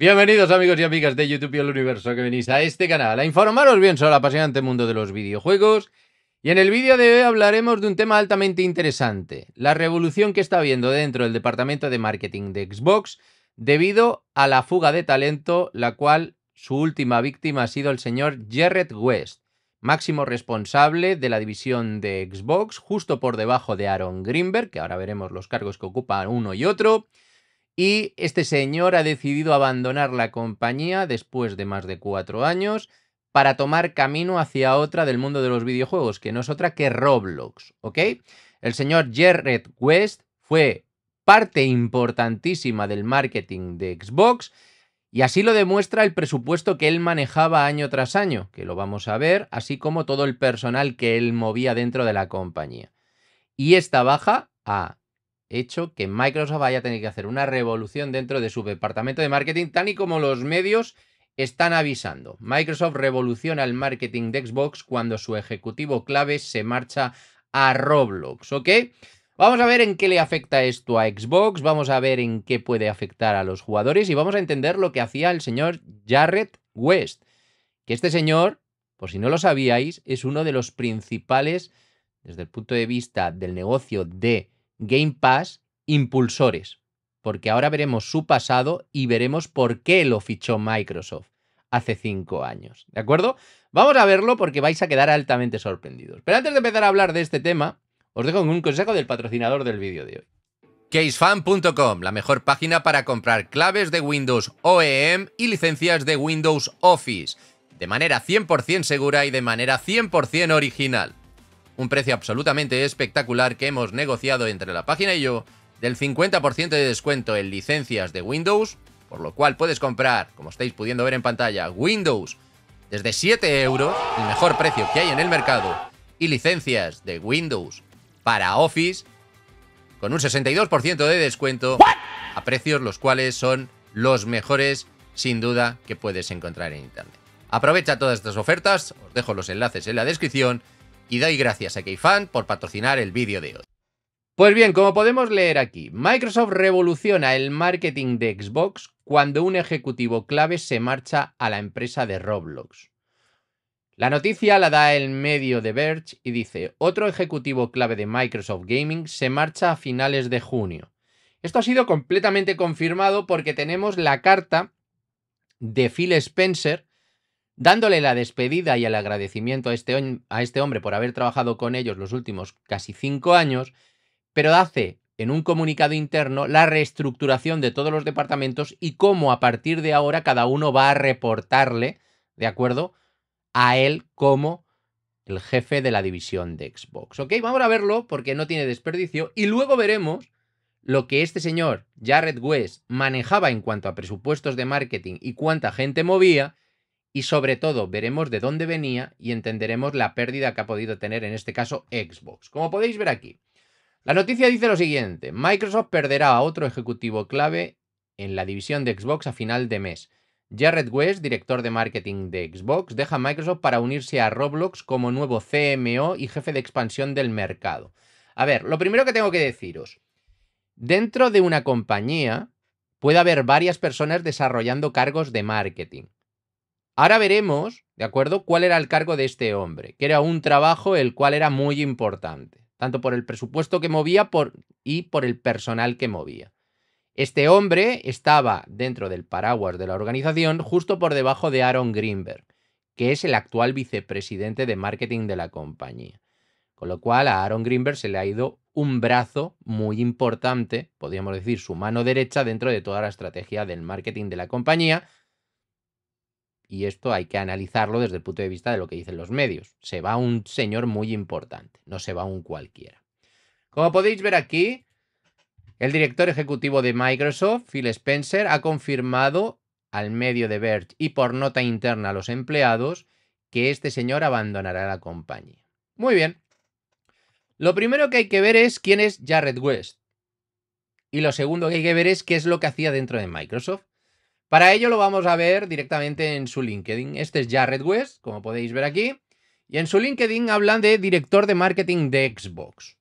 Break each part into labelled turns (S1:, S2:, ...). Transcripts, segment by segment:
S1: Bienvenidos amigos y amigas de YouTube y el universo que venís a este canal a informaros bien sobre el apasionante mundo de los videojuegos y en el vídeo de hoy hablaremos de un tema altamente interesante, la revolución que está habiendo dentro del departamento de marketing de Xbox debido a la fuga de talento, la cual su última víctima ha sido el señor Jared West, máximo responsable de la división de Xbox, justo por debajo de Aaron Greenberg, que ahora veremos los cargos que ocupan uno y otro, y este señor ha decidido abandonar la compañía después de más de cuatro años para tomar camino hacia otra del mundo de los videojuegos, que no es otra que Roblox, ¿ok? El señor Jared West fue parte importantísima del marketing de Xbox y así lo demuestra el presupuesto que él manejaba año tras año, que lo vamos a ver, así como todo el personal que él movía dentro de la compañía. Y esta baja a hecho que Microsoft vaya a tener que hacer una revolución dentro de su departamento de marketing, tan y como los medios están avisando. Microsoft revoluciona el marketing de Xbox cuando su ejecutivo clave se marcha a Roblox, ¿ok? Vamos a ver en qué le afecta esto a Xbox, vamos a ver en qué puede afectar a los jugadores y vamos a entender lo que hacía el señor Jarrett West, que este señor, por si no lo sabíais, es uno de los principales, desde el punto de vista del negocio de Game Pass impulsores, porque ahora veremos su pasado y veremos por qué lo fichó Microsoft hace cinco años. ¿De acuerdo? Vamos a verlo porque vais a quedar altamente sorprendidos. Pero antes de empezar a hablar de este tema, os dejo un consejo del patrocinador del vídeo de hoy. Casefan.com, la mejor página para comprar claves de Windows OEM y licencias de Windows Office, de manera 100% segura y de manera 100% original un precio absolutamente espectacular que hemos negociado entre la página y yo, del 50% de descuento en licencias de Windows, por lo cual puedes comprar, como estáis pudiendo ver en pantalla, Windows desde 7 euros, el mejor precio que hay en el mercado, y licencias de Windows para Office con un 62% de descuento a precios los cuales son los mejores sin duda que puedes encontrar en internet. Aprovecha todas estas ofertas, os dejo los enlaces en la descripción y doy gracias a Keyfan por patrocinar el vídeo de hoy. Pues bien, como podemos leer aquí, Microsoft revoluciona el marketing de Xbox cuando un ejecutivo clave se marcha a la empresa de Roblox. La noticia la da el medio de Verge y dice, otro ejecutivo clave de Microsoft Gaming se marcha a finales de junio. Esto ha sido completamente confirmado porque tenemos la carta de Phil Spencer Dándole la despedida y el agradecimiento a este, a este hombre por haber trabajado con ellos los últimos casi cinco años, pero hace en un comunicado interno la reestructuración de todos los departamentos y cómo a partir de ahora cada uno va a reportarle, ¿de acuerdo? A él como el jefe de la división de Xbox. Ok, vamos a verlo porque no tiene desperdicio y luego veremos lo que este señor, Jared West, manejaba en cuanto a presupuestos de marketing y cuánta gente movía y sobre todo veremos de dónde venía y entenderemos la pérdida que ha podido tener en este caso Xbox. Como podéis ver aquí, la noticia dice lo siguiente, Microsoft perderá a otro ejecutivo clave en la división de Xbox a final de mes. Jared West, director de marketing de Xbox, deja Microsoft para unirse a Roblox como nuevo CMO y jefe de expansión del mercado. A ver, lo primero que tengo que deciros, dentro de una compañía puede haber varias personas desarrollando cargos de marketing. Ahora veremos, ¿de acuerdo?, cuál era el cargo de este hombre, que era un trabajo el cual era muy importante, tanto por el presupuesto que movía por, y por el personal que movía. Este hombre estaba dentro del paraguas de la organización justo por debajo de Aaron Greenberg, que es el actual vicepresidente de marketing de la compañía. Con lo cual a Aaron Greenberg se le ha ido un brazo muy importante, podríamos decir su mano derecha dentro de toda la estrategia del marketing de la compañía, y esto hay que analizarlo desde el punto de vista de lo que dicen los medios. Se va un señor muy importante, no se va un cualquiera. Como podéis ver aquí, el director ejecutivo de Microsoft, Phil Spencer, ha confirmado al medio de Verge y por nota interna a los empleados que este señor abandonará la compañía. Muy bien. Lo primero que hay que ver es quién es Jared West. Y lo segundo que hay que ver es qué es lo que hacía dentro de Microsoft. Para ello lo vamos a ver directamente en su LinkedIn. Este es Jared West, como podéis ver aquí. Y en su LinkedIn hablan de director de marketing de Xbox.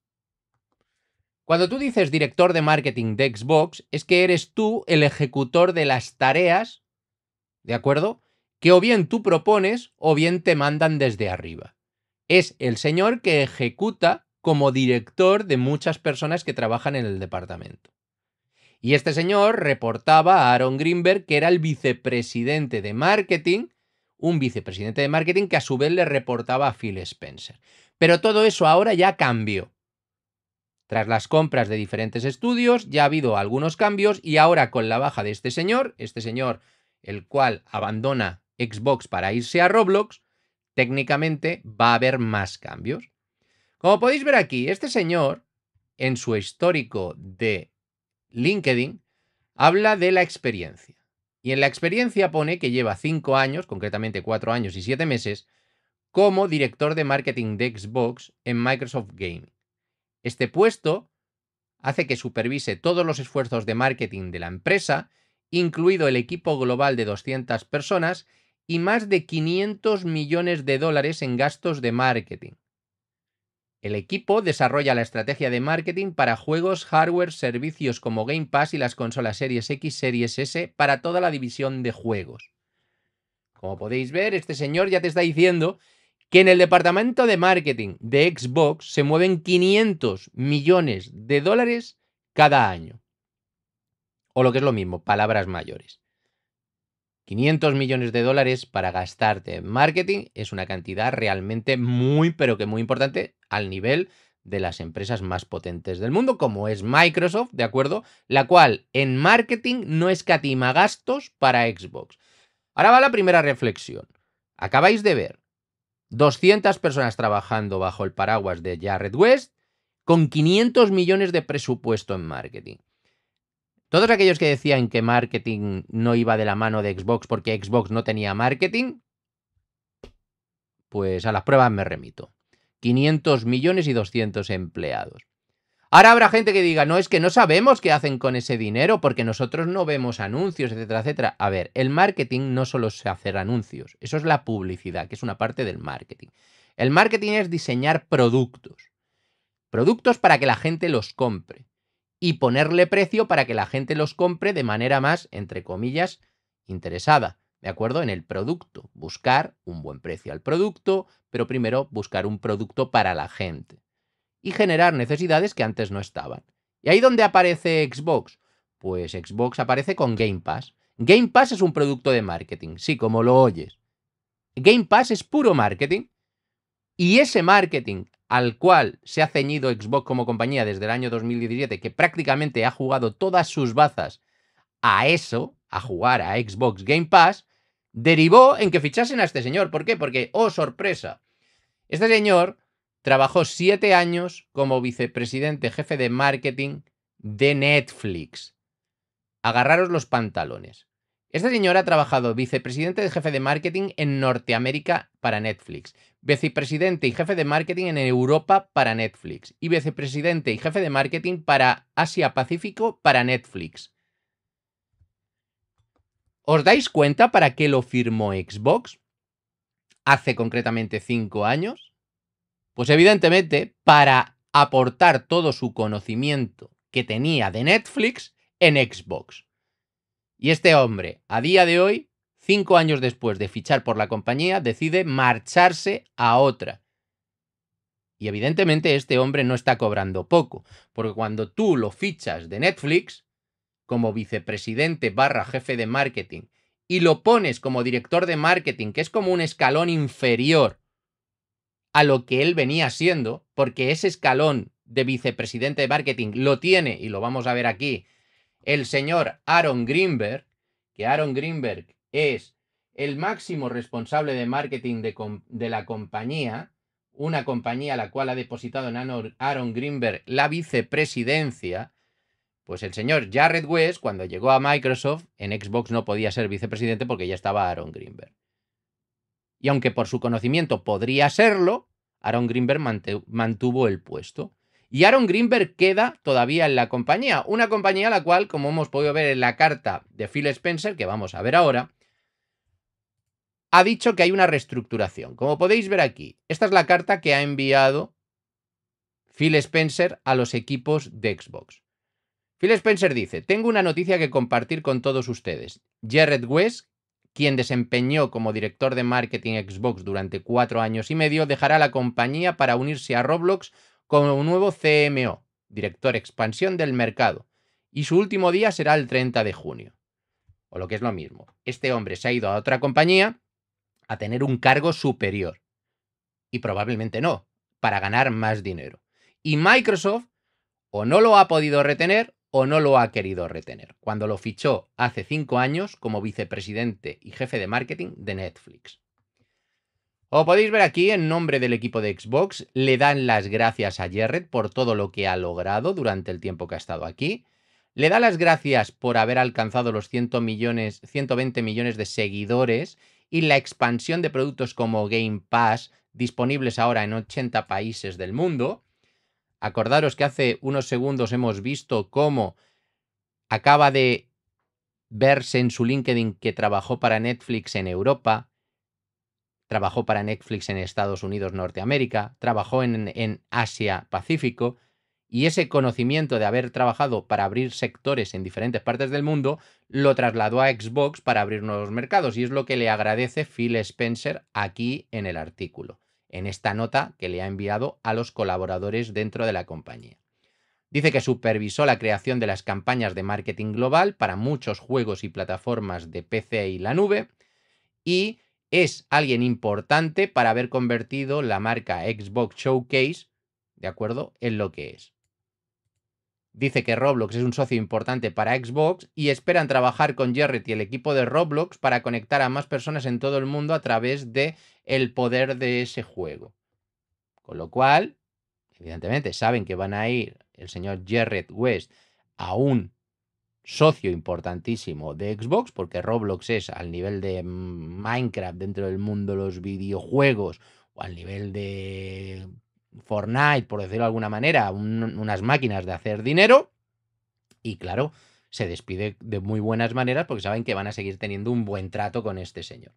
S1: Cuando tú dices director de marketing de Xbox, es que eres tú el ejecutor de las tareas, ¿de acuerdo? Que o bien tú propones o bien te mandan desde arriba. Es el señor que ejecuta como director de muchas personas que trabajan en el departamento. Y este señor reportaba a Aaron Greenberg, que era el vicepresidente de marketing, un vicepresidente de marketing que a su vez le reportaba a Phil Spencer. Pero todo eso ahora ya cambió. Tras las compras de diferentes estudios ya ha habido algunos cambios y ahora con la baja de este señor, este señor el cual abandona Xbox para irse a Roblox, técnicamente va a haber más cambios. Como podéis ver aquí, este señor, en su histórico de LinkedIn, habla de la experiencia. Y en la experiencia pone que lleva cinco años, concretamente cuatro años y siete meses, como director de marketing de Xbox en Microsoft Gaming. Este puesto hace que supervise todos los esfuerzos de marketing de la empresa, incluido el equipo global de 200 personas y más de 500 millones de dólares en gastos de marketing. El equipo desarrolla la estrategia de marketing para juegos, hardware, servicios como Game Pass y las consolas Series X, Series S para toda la división de juegos. Como podéis ver, este señor ya te está diciendo que en el departamento de marketing de Xbox se mueven 500 millones de dólares cada año. O lo que es lo mismo, palabras mayores. 500 millones de dólares para gastarte en marketing es una cantidad realmente muy, pero que muy importante al nivel de las empresas más potentes del mundo, como es Microsoft, ¿de acuerdo? La cual en marketing no escatima gastos para Xbox. Ahora va la primera reflexión. Acabáis de ver 200 personas trabajando bajo el paraguas de Jared West con 500 millones de presupuesto en marketing. Todos aquellos que decían que marketing no iba de la mano de Xbox porque Xbox no tenía marketing, pues a las pruebas me remito. 500 millones y 200 empleados. Ahora habrá gente que diga, no, es que no sabemos qué hacen con ese dinero porque nosotros no vemos anuncios, etcétera, etcétera. A ver, el marketing no solo es hacer anuncios, eso es la publicidad, que es una parte del marketing. El marketing es diseñar productos. Productos para que la gente los compre y ponerle precio para que la gente los compre de manera más, entre comillas, interesada, ¿de acuerdo? En el producto. Buscar un buen precio al producto, pero primero buscar un producto para la gente. Y generar necesidades que antes no estaban. ¿Y ahí dónde aparece Xbox? Pues Xbox aparece con Game Pass. Game Pass es un producto de marketing, sí, como lo oyes. Game Pass es puro marketing. Y ese marketing al cual se ha ceñido Xbox como compañía desde el año 2017, que prácticamente ha jugado todas sus bazas a eso, a jugar a Xbox Game Pass, derivó en que fichasen a este señor. ¿Por qué? Porque, oh sorpresa, este señor trabajó siete años como vicepresidente jefe de marketing de Netflix. Agarraros los pantalones. Esta señora ha trabajado vicepresidente de jefe de marketing en Norteamérica para Netflix, vicepresidente y jefe de marketing en Europa para Netflix y vicepresidente y jefe de marketing para Asia Pacífico para Netflix. ¿Os dais cuenta para qué lo firmó Xbox? Hace concretamente cinco años. Pues evidentemente para aportar todo su conocimiento que tenía de Netflix en Xbox. Y este hombre, a día de hoy, cinco años después de fichar por la compañía, decide marcharse a otra. Y evidentemente este hombre no está cobrando poco, porque cuando tú lo fichas de Netflix, como vicepresidente barra jefe de marketing, y lo pones como director de marketing, que es como un escalón inferior a lo que él venía siendo, porque ese escalón de vicepresidente de marketing lo tiene, y lo vamos a ver aquí, el señor Aaron Greenberg, que Aaron Greenberg es el máximo responsable de marketing de, la compañía, una compañía a la cual ha depositado en Aaron Greenberg la vicepresidencia, pues el señor Jared West, cuando llegó a Microsoft, en Xbox no podía ser vicepresidente porque ya estaba Aaron Greenberg. Y aunque por su conocimiento podría serlo, Aaron Greenberg mantuvo el puesto. Y Aaron Greenberg queda todavía en la compañía, una compañía a la cual, como hemos podido ver en la carta de Phil Spencer, que vamos a ver ahora, ha dicho que hay una reestructuración. Como podéis ver aquí, esta es la carta que ha enviado Phil Spencer a los equipos de Xbox. Phil Spencer dice, tengo una noticia que compartir con todos ustedes. Jared West, quien desempeñó como director de marketing Xbox durante cuatro años y medio, dejará la compañía para unirse a Roblox como un nuevo CMO, Director Expansión del Mercado, y su último día será el 30 de junio. O lo que es lo mismo, este hombre se ha ido a otra compañía a tener un cargo superior. Y probablemente no, para ganar más dinero. Y Microsoft o no lo ha podido retener o no lo ha querido retener, cuando lo fichó hace cinco años como vicepresidente y jefe de marketing de Netflix. Como podéis ver aquí, en nombre del equipo de Xbox, le dan las gracias a Jared por todo lo que ha logrado durante el tiempo que ha estado aquí. Le da las gracias por haber alcanzado los 100 millones, 120 millones de seguidores y la expansión de productos como Game Pass disponibles ahora en 80 países del mundo. Acordaros que hace unos segundos hemos visto cómo acaba de verse en su LinkedIn que trabajó para Netflix en Europa, trabajó para Netflix en Estados Unidos, Norteamérica, trabajó en, Asia, Pacífico, y ese conocimiento de haber trabajado para abrir sectores en diferentes partes del mundo lo trasladó a Xbox para abrir nuevos mercados y es lo que le agradece Phil Spencer aquí en el artículo, en esta nota que le ha enviado a los colaboradores dentro de la compañía. Dice que supervisó la creación de las campañas de marketing global para muchos juegos y plataformas de PC y la nube y es alguien importante para haber convertido la marca Xbox Showcase, ¿de acuerdo?, en lo que es. Dice que Roblox es un socio importante para Xbox y esperan trabajar con Jarrett y el equipo de Roblox para conectar a más personas en todo el mundo a través de el poder de ese juego. Con lo cual, evidentemente saben que van a ir el señor Jared West a un socio importantísimo de Xbox, porque Roblox es al nivel de Minecraft dentro del mundo de los videojuegos, o al nivel de Fortnite, por decirlo de alguna manera, unas máquinas de hacer dinero. Y claro, se despide de muy buenas maneras porque saben que van a seguir teniendo un buen trato con este señor.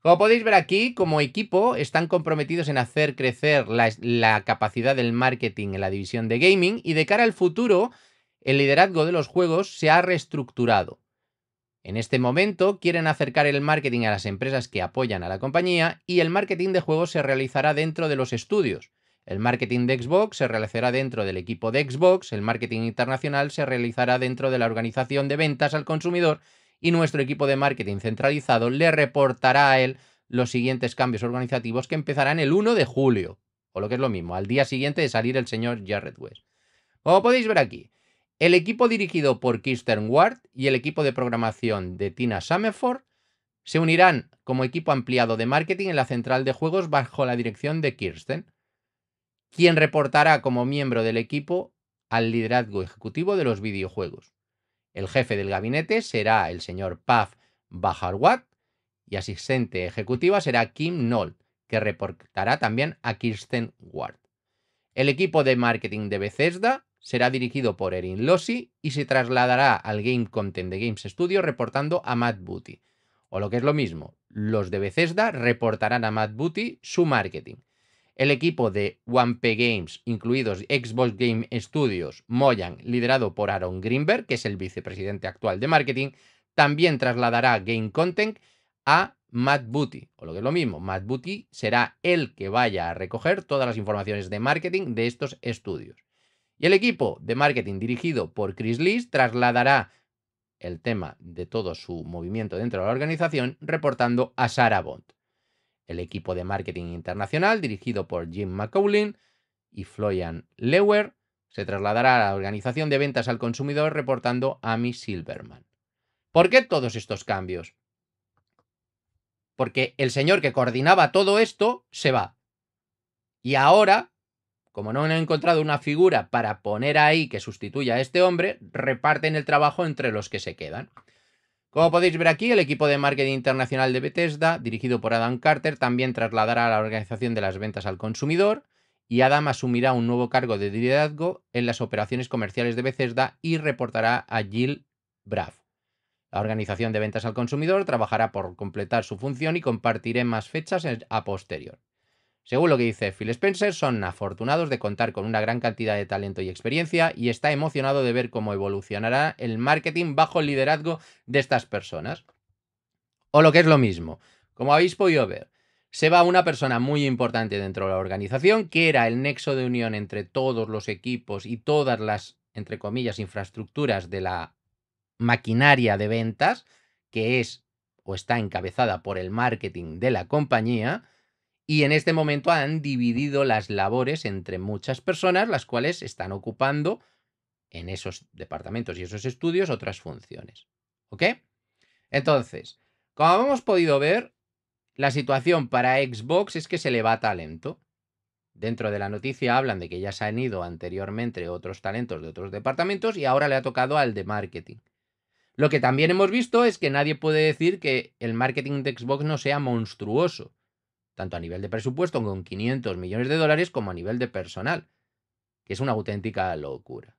S1: Como podéis ver aquí, como equipo, están comprometidos en hacer crecer la, capacidad del marketing en la división de gaming y de cara al futuro el liderazgo de los juegos se ha reestructurado. En este momento quieren acercar el marketing a las empresas que apoyan a la compañía y el marketing de juegos se realizará dentro de los estudios. El marketing de Xbox se realizará dentro del equipo de Xbox, el marketing internacional se realizará dentro de la organización de ventas al consumidor y nuestro equipo de marketing centralizado le reportará a él los siguientes cambios organizativos que empezarán el 1 de julio, o lo que es lo mismo, al día siguiente de salir el señor Jared West. Como podéis ver aquí, el equipo dirigido por Kirsten Ward y el equipo de programación de Tina Summerford se unirán como equipo ampliado de marketing en la central de juegos bajo la dirección de Kirsten, quien reportará como miembro del equipo al liderazgo ejecutivo de los videojuegos. El jefe del gabinete será el señor Pav Baharwat y asistente ejecutiva será Kim Noll, que reportará también a Kirsten Ward. El equipo de marketing de Bethesda será dirigido por Erin Losi y se trasladará al Game Content de Games Studio reportando a Matt Booty. O lo que es lo mismo, los de Bethesda reportarán a Matt Booty su marketing. El equipo de 1P Games, incluidos Xbox Game Studios, Moyan, liderado por Aaron Greenberg, que es el vicepresidente actual de marketing, también trasladará Game Content a Matt Booty, o lo que es lo mismo, Matt Booty será el que vaya a recoger todas las informaciones de marketing de estos estudios. Y el equipo de marketing dirigido por Chris Lees trasladará el tema de todo su movimiento dentro de la organización reportando a Sarah Bond. El equipo de marketing internacional dirigido por Jim McCaulin y Florian Lewer se trasladará a la organización de ventas al consumidor reportando a Amy Silverman. ¿Por qué todos estos cambios? Porque el señor que coordinaba todo esto se va. Y ahora como no han encontrado una figura para poner ahí que sustituya a este hombre, reparten el trabajo entre los que se quedan. Como podéis ver aquí, el equipo de marketing internacional de Bethesda, dirigido por Adam Carter, también trasladará a la organización de las ventas al consumidor y Adam asumirá un nuevo cargo de liderazgo en las operaciones comerciales de Bethesda y reportará a Jill Braff. La organización de ventas al consumidor trabajará por completar su función y compartiré más fechas a posterior. Según lo que dice Phil Spencer, son afortunados de contar con una gran cantidad de talento y experiencia y está emocionado de ver cómo evolucionará el marketing bajo el liderazgo de estas personas. O lo que es lo mismo, como habéis podido ver, se va una persona muy importante dentro de la organización que era el nexo de unión entre todos los equipos y todas las, entre comillas, infraestructuras de la maquinaria de ventas, que es o está encabezada por el marketing de la compañía, y en este momento han dividido las labores entre muchas personas, las cuales están ocupando en esos departamentos y esos estudios otras funciones. ¿Ok? Entonces, como hemos podido ver, la situación para Xbox es que se le va talento. Dentro de la noticia hablan de que ya se han ido anteriormente otros talentos de otros departamentos y ahora le ha tocado al de marketing. Lo que también hemos visto es que nadie puede decir que el marketing de Xbox no sea monstruoso tanto a nivel de presupuesto con 500 millones de dólares como a nivel de personal, que es una auténtica locura.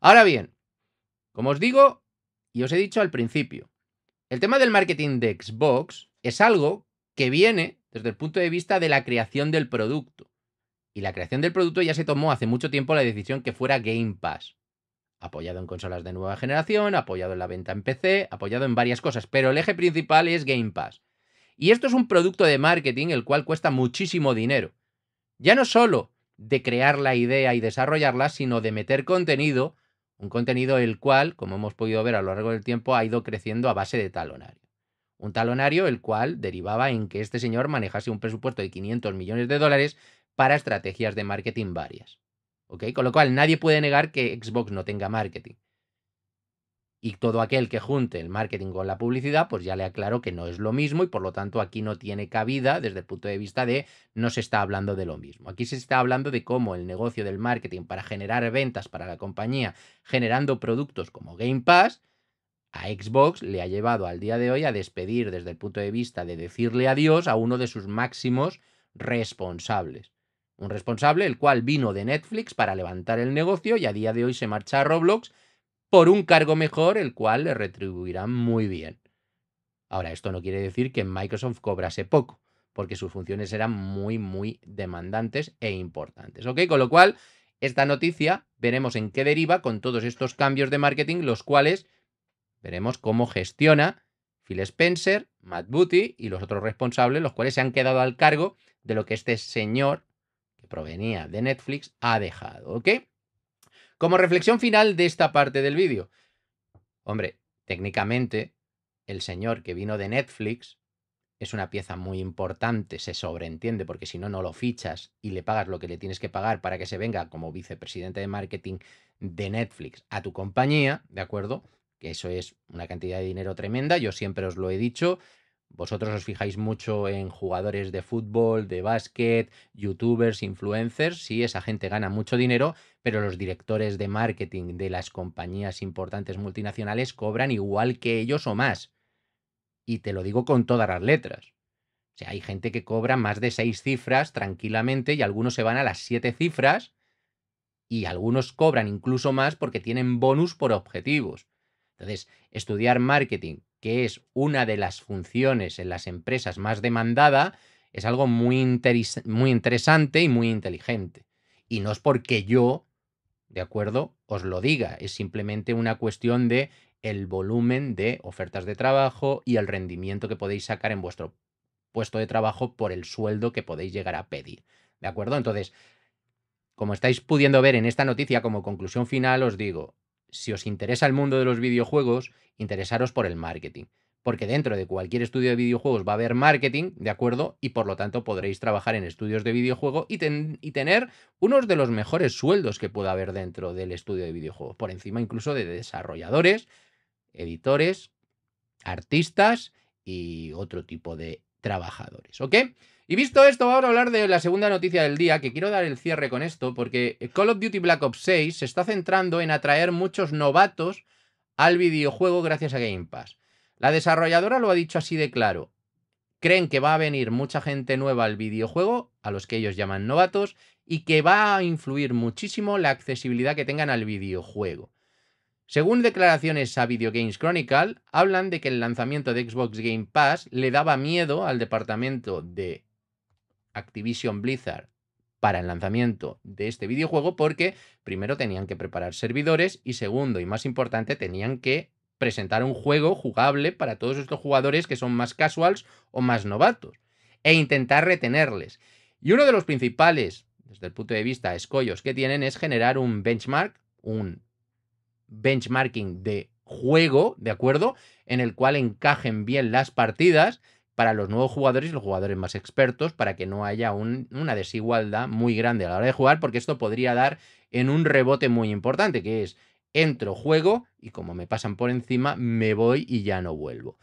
S1: Ahora bien, como os digo y os he dicho al principio, el tema del marketing de Xbox es algo que viene desde el punto de vista de la creación del producto. Y la creación del producto ya se tomó hace mucho tiempo la decisión que fuera Game Pass. Apoyado en consolas de nueva generación, apoyado en la venta en PC, apoyado en varias cosas, pero el eje principal es Game Pass. Y esto es un producto de marketing el cual cuesta muchísimo dinero. Ya no solo de crear la idea y desarrollarla, sino de meter contenido, un contenido el cual, como hemos podido ver a lo largo del tiempo, ha ido creciendo a base de talonario. Un talonario el cual derivaba en que este señor manejase un presupuesto de 500 millones de dólares para estrategias de marketing varias. ¿Ok? Con lo cual nadie puede negar que Xbox no tenga marketing. Y todo aquel que junte el marketing con la publicidad, pues ya le aclaro que no es lo mismo y por lo tanto aquí no tiene cabida desde el punto de vista de no se está hablando de lo mismo. Aquí se está hablando de cómo el negocio del marketing para generar ventas para la compañía generando productos como Game Pass, a Xbox le ha llevado al día de hoy a despedir desde el punto de vista de decirle adiós a uno de sus máximos responsables. Un responsable el cual vino de Netflix para levantar el negocio y a día de hoy se marcha a Roblox por un cargo mejor, el cual le retribuirán muy bien. Ahora, esto no quiere decir que Microsoft cobrase poco, porque sus funciones eran muy, muy demandantes e importantes. ¿Ok? Con lo cual, esta noticia veremos en qué deriva con todos estos cambios de marketing, los cuales veremos cómo gestiona Phil Spencer, Matt Booty y los otros responsables, los cuales se han quedado al cargo de lo que este señor, que provenía de Netflix, ha dejado. ¿Ok? Como reflexión final de esta parte del vídeo. Hombre, técnicamente, el señor que vino de Netflix es una pieza muy importante, se sobreentiende, porque si no, no lo fichas y le pagas lo que le tienes que pagar para que se venga como vicepresidente de marketing de Netflix a tu compañía, ¿de acuerdo? Que eso es una cantidad de dinero tremenda, yo siempre os lo he dicho, vosotros os fijáis mucho en jugadores de fútbol, de básquet, youtubers, influencers, sí, esa gente gana mucho dinero, pero los directores de marketing de las compañías importantes multinacionales cobran igual que ellos o más. Y te lo digo con todas las letras. O sea, hay gente que cobra más de seis cifras tranquilamente y algunos se van a las siete cifras y algunos cobran incluso más porque tienen bonus por objetivos. Entonces, estudiar marketing que es una de las funciones en las empresas más demandada, es algo muy, muy interesante y muy inteligente. Y no es porque yo, ¿de acuerdo?, os lo diga, es simplemente una cuestión de el volumen de ofertas de trabajo y el rendimiento que podéis sacar en vuestro puesto de trabajo por el sueldo que podéis llegar a pedir. ¿De acuerdo? Entonces, como estáis pudiendo ver en esta noticia como conclusión final, os digo, si os interesa el mundo de los videojuegos, interesaros por el marketing. Porque dentro de cualquier estudio de videojuegos va a haber marketing, ¿de acuerdo? Y por lo tanto podréis trabajar en estudios de videojuego y, y tener unos de los mejores sueldos que pueda haber dentro del estudio de videojuegos. Por encima incluso de desarrolladores, editores, artistas y otro tipo de trabajadores, ¿ok? Y visto esto, vamos a hablar de la segunda noticia del día, que quiero dar el cierre con esto, porque Call of Duty Black Ops 6 se está centrando en atraer muchos novatos al videojuego gracias a Game Pass. La desarrolladora lo ha dicho así de claro. Creen que va a venir mucha gente nueva al videojuego, a los que ellos llaman novatos, y que va a influir muchísimo la accesibilidad que tengan al videojuego. Según declaraciones a Video Games Chronicle, hablan de que el lanzamiento de Xbox Game Pass le daba miedo al departamento de Activision Blizzard para el lanzamiento de este videojuego porque primero tenían que preparar servidores y segundo y más importante tenían que presentar un juego jugable para todos estos jugadores que son más casuals o más novatos e intentar retenerles. Y uno de los principales, desde el punto de vista escollos que tienen, es generar un benchmark, un benchmarking de juego, ¿de acuerdo? En el cual encajen bien las partidas para los nuevos jugadores y los jugadores más expertos, para que no haya una desigualdad muy grande a la hora de jugar, porque esto podría dar en un rebote muy importante, que es entro, juego y como me pasan por encima, me voy y ya no vuelvo.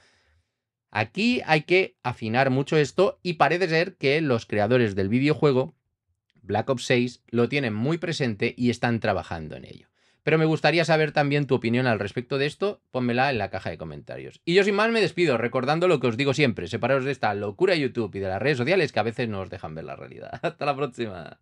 S1: Aquí hay que afinar mucho esto y parece ser que los creadores del videojuego Black Ops 6 lo tienen muy presente y están trabajando en ello. Pero me gustaría saber también tu opinión al respecto de esto, pónmela en la caja de comentarios. Y yo sin más me despido, recordando lo que os digo siempre, separaos de esta locura YouTube y de las redes sociales que a veces no os dejan ver la realidad. Hasta la próxima.